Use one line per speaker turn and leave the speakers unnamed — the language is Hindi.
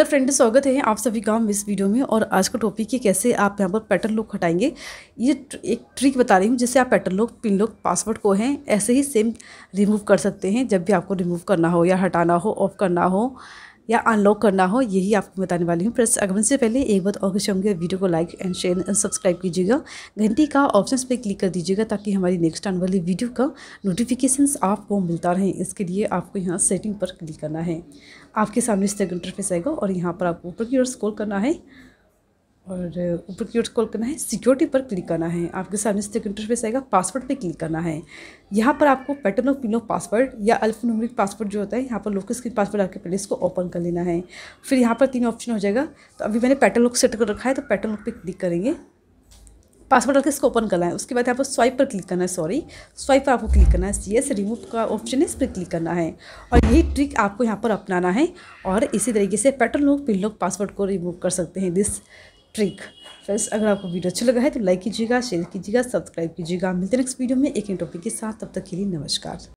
हेलो फ्रेंड स्वागत है आप सभी का इस वीडियो में और आज का टॉपिक है कैसे आप यहाँ पर पैटर्न लॉक हटाएंगे ये एक ट्रिक बता रही हूँ जिससे आप pattern lock pin lock password को हैं ऐसे ही सेम रिमूव कर सकते हैं जब भी आपको रिमूव करना हो या हटाना हो ऑफ करना हो या अनलॉक करना हो यही आपको बताने वाली हूँ प्रेस आगमन से पहले एक बार और कुछ होंगे वीडियो को like and share and subscribe कीजिएगा घंटी का ऑप्शन पर क्लिक कर दीजिएगा ताकि हमारी नेक्स्ट आने वाली वीडियो का नोटिफिकेशन आपको मिलता रहे इसके लिए आपको यहाँ सेटिंग पर क्लिक करना है आपके सामने इस तरह इंटरफेस आएगा और यहाँ पर आपको ऊपर की ओर स्कोर करना है और ऊपर की ओर कॉल करना है सिक्योरिटी पर क्लिक करना है आपके सामने से इंटरफेस आएगा पासवर्ड पे क्लिक करना है यहाँ पर आपको pattern of pin of password या अल्फोनोमिक पासवर्ड जो होता है यहाँ पर लोकल स्क्रीन पासवर्ड आपके पहले इसको ओपन कर लेना है फिर यहाँ पर तीन ऑप्शन हो जाएगा तो अभी मैंने पैटर्न लॉक सेट कर रखा है तो पैटर्न लुक पर क्लिक करेंगे पासवर्ड डाल के इसको ओपन करना है उसके बाद यहाँ पर स्वाइप पर क्लिक करना है सॉरी स्वाइप पर आपको क्लिक करना है सी एस रिमूव का ऑप्शन है इस पर क्लिक करना है और यही ट्रिक आपको यहाँ पर अपनाना है और इसी तरीके से पैटर्न लोग पिन लोग पासवर्ड को रिमूव कर सकते हैं दिस ट्रिक फ्रेंड्स अगर आपको वीडियो अच्छा लगा है तो लाइक कीजिएगा शेयर कीजिएगा सब्सक्राइब कीजिएगा मिलते हैं नेक्स्ट वीडियो में एक नए टॉपिक के साथ तब तक के लिए नमस्कार